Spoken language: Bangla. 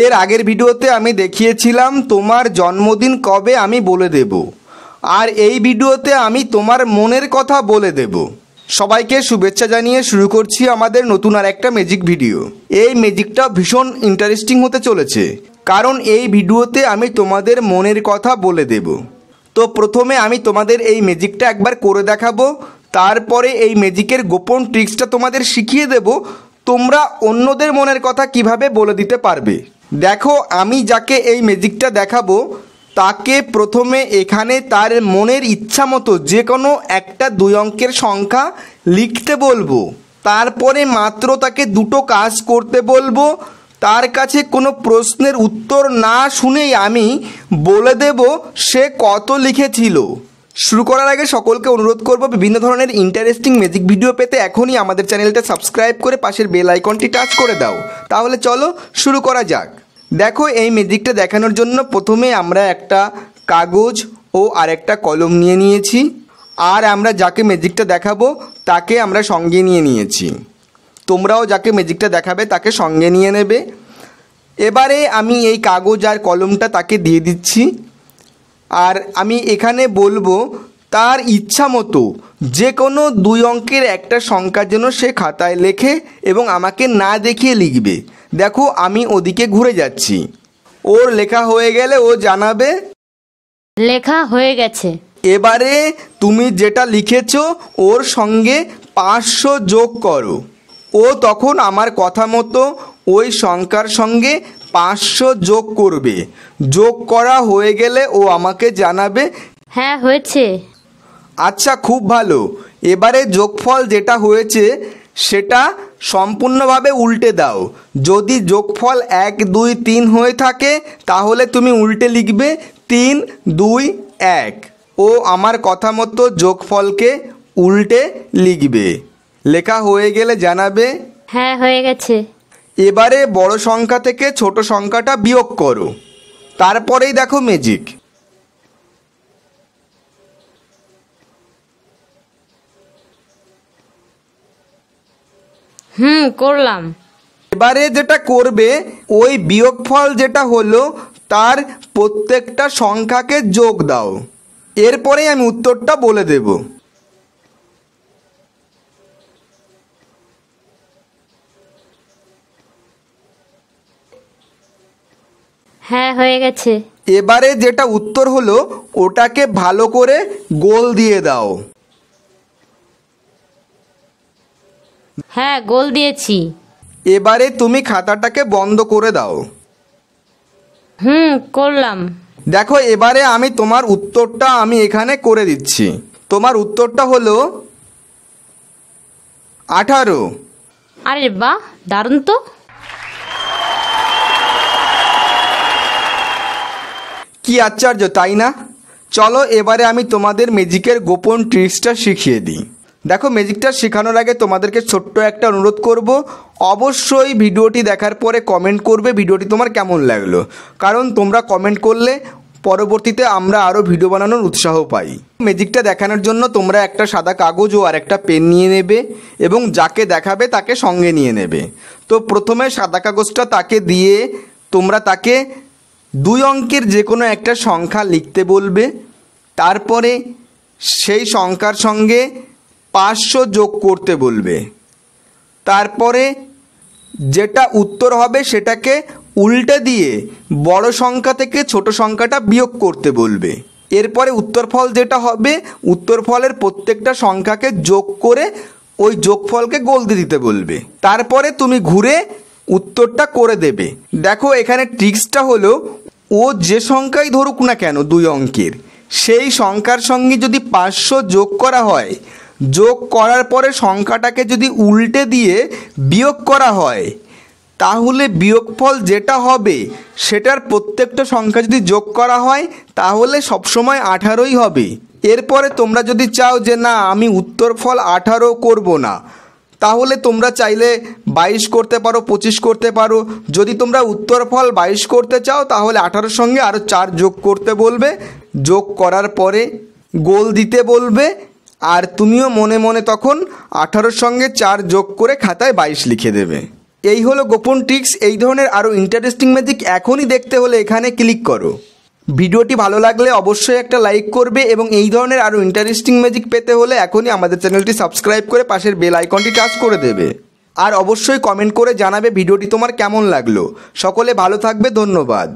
এর আগের ভিডিওতে আমি দেখিয়েছিলাম তোমার জন্মদিন কবে আমি বলে দেব আর এই ভিডিওতে আমি তোমার মনের কথা বলে দেব সবাইকে শুভেচ্ছা জানিয়ে শুরু করছি আমাদের নতুন আর একটা ম্যাজিক ভিডিও এই ম্যাজিকটা ভীষণ ইন্টারেস্টিং হতে চলেছে কারণ এই ভিডিওতে আমি তোমাদের মনের কথা বলে দেব তো প্রথমে আমি তোমাদের এই ম্যাজিকটা একবার করে দেখাবো তারপরে এই ম্যাজিকের গোপন ট্রিক্সটা তোমাদের শিখিয়ে দেব তোমরা অন্যদের মনের কথা কিভাবে বলে দিতে পারবে দেখো আমি যাকে এই ম্যাজিকটা দেখাবো তাকে প্রথমে এখানে তার মনের ইচ্ছা মতো যে কোনো একটা দুই অঙ্কের সংখ্যা লিখতে বলবো তারপরে মাত্র তাকে দুটো কাজ করতে বলবো তার কাছে কোনো প্রশ্নের উত্তর না শুনেই আমি বলে দেব সে কত লিখেছিল শুরু করার আগে সকলকে অনুরোধ করব বিভিন্ন ধরনের ইন্টারেস্টিং মিউজিক ভিডিও পেতে এখনই আমাদের চ্যানেলটা সাবস্ক্রাইব করে পাশের বেল আইকনটি টাচ করে দাও তাহলে চলো শুরু করা যাক দেখো এই মিউজিকটা দেখানোর জন্য প্রথমে আমরা একটা কাগজ ও আরেকটা কলম নিয়ে নিয়েছি আর আমরা যাকে ম্যাজিকটা দেখাবো তাকে আমরা সঙ্গে নিয়ে নিয়েছি তোমরাও যাকে ম্যাজিকটা দেখাবে তাকে সঙ্গে নিয়ে নেবে এবারে আমি এই কাগজ আর কলমটা তাকে দিয়ে দিচ্ছি আর আমি এখানে বলবো তার ইচ্ছা মতো যে কোনো দুই অঙ্কের একটা সংখ্যার যেন সে খাতায় লেখে এবং আমাকে না দেখিয়ে লিখবে দেখো আমি ওদিকে ঘুরে যাচ্ছি ওর লেখা হয়ে গেলে ও জানাবে লেখা হয়ে গেছে এবারে তুমি যেটা লিখেছ ওর সঙ্গে পাঁচশো যোগ করো ও তখন আমার কথা মতো ওই সংখ্যার সঙ্গে পাঁচশো যোগ করবে যোগ করা হয়ে গেলে ও আমাকে জানাবে হ্যাঁ হয়েছে আচ্ছা খুব ভালো এবারে যোগফল যেটা হয়েছে সেটা সম্পূর্ণভাবে উল্টে দাও যদি যোগফল এক দুই তিন হয়ে থাকে তাহলে তুমি উল্টে লিখবে তিন দুই এক ও আমার কথা মতো যোগফলকে উল্টে লিখবে লেখা হয়ে গেলে জানাবে হ্যাঁ হয়ে গেছে এবারে বড় সংখ্যা থেকে ছোট সংখ্যাটা বিয়োগ করো তারপরেই দেখো ম্যাজিক হুম করলাম এবারে যেটা করবে ওই বিয়োগফল যেটা হলো তার প্রত্যেকটা সংখ্যাকে যোগ দাও এরপরেই আমি উত্তরটা বলে দেবো হ্যাঁ হয়ে গেছে এবারে যেটা উত্তর হলো ওটাকে ভালো করে গোল দিয়ে দাও হ্যাঁ গোল দিয়েছি এবারে তুমি খাতাটাকে বন্ধ করে দাও হুম করলাম দেখো এবারে আমি তোমার উত্তরটা আমি এখানে করে দিচ্ছি তোমার উত্তরটা হলো আঠারো আরে বাহ দারুণ তো কি আশ্চর্য তাই না চলো এবারে আমি তোমাদের ম্যাজিকের গোপন ট্রিক্সটা শিখিয়ে দিই দেখো ম্যাজিকটা শেখানোর আগে তোমাদেরকে ছোট্ট একটা অনুরোধ করব অবশ্যই ভিডিওটি দেখার পরে কমেন্ট করবে ভিডিওটি তোমার কেমন লাগলো কারণ তোমরা কমেন্ট করলে পরবর্তীতে আমরা আরও ভিডিও বানানোর উৎসাহ পাই ম্যাজিকটা দেখানোর জন্য তোমরা একটা সাদা কাগজ ও আর একটা পেন নিয়ে নেবে এবং যাকে দেখাবে তাকে সঙ্গে নিয়ে নেবে তো প্রথমে সাদা কাগজটা তাকে দিয়ে তোমরা তাকে দুই অঙ্কের যে কোনো একটা সংখ্যা লিখতে বলবে তারপরে সেই সংখ্যার সঙ্গে পাঁচশো যোগ করতে বলবে তারপরে যেটা উত্তর হবে সেটাকে উল্টে দিয়ে বড় সংখ্যা থেকে ছোট সংখ্যাটা বিয়োগ করতে বলবে এরপরে উত্তরফল যেটা হবে উত্তরফলের প্রত্যেকটা সংখ্যাকে যোগ করে ওই যোগফলকে গলতে দিতে বলবে তারপরে তুমি ঘুরে উত্তরটা করে দেবে দেখো এখানে ট্রিক্সটা হলো ও যে সংখ্যাই ধরুক না কেন দুই অঙ্কের সেই সংখ্যার সঙ্গে যদি পাঁচশো যোগ করা হয় যোগ করার পরে সংখ্যাটাকে যদি উল্টে দিয়ে বিয়োগ করা হয় তাহলে বিয়োগফল যেটা হবে সেটার প্রত্যেকটা সংখ্যা যদি যোগ করা হয় তাহলে সবসময় আঠারোই হবে এরপরে তোমরা যদি চাও যে না আমি উত্তরফল আঠারো করব না তাহলে তোমরা চাইলে বাইশ করতে পারো পঁচিশ করতে পারো যদি তোমরা উত্তরফল বাইশ করতে চাও তাহলে আঠারোর সঙ্গে আরও চার যোগ করতে বলবে যোগ করার পরে গোল দিতে বলবে আর তুমিও মনে মনে তখন আঠারোর সঙ্গে চার যোগ করে খাতায় বাইশ লিখে দেবে এই হলো গোপন ট্রিক্স এই ধরনের আরও ইন্টারেস্টিং ম্যাজিক এখনই দেখতে হলে এখানে ক্লিক করো ভিডিওটি ভালো লাগলে অবশ্যই একটা লাইক করবে এবং এই ধরনের আরও ইন্টারেস্টিং ম্যাজিক পেতে হলে এখনই আমাদের চ্যানেলটি সাবস্ক্রাইব করে পাশের বেল আইকনটি টাচ করে দেবে আর অবশ্যই কমেন্ট করে জানাবে ভিডিওটি তোমার কেমন লাগলো সকলে ভালো থাকবে ধন্যবাদ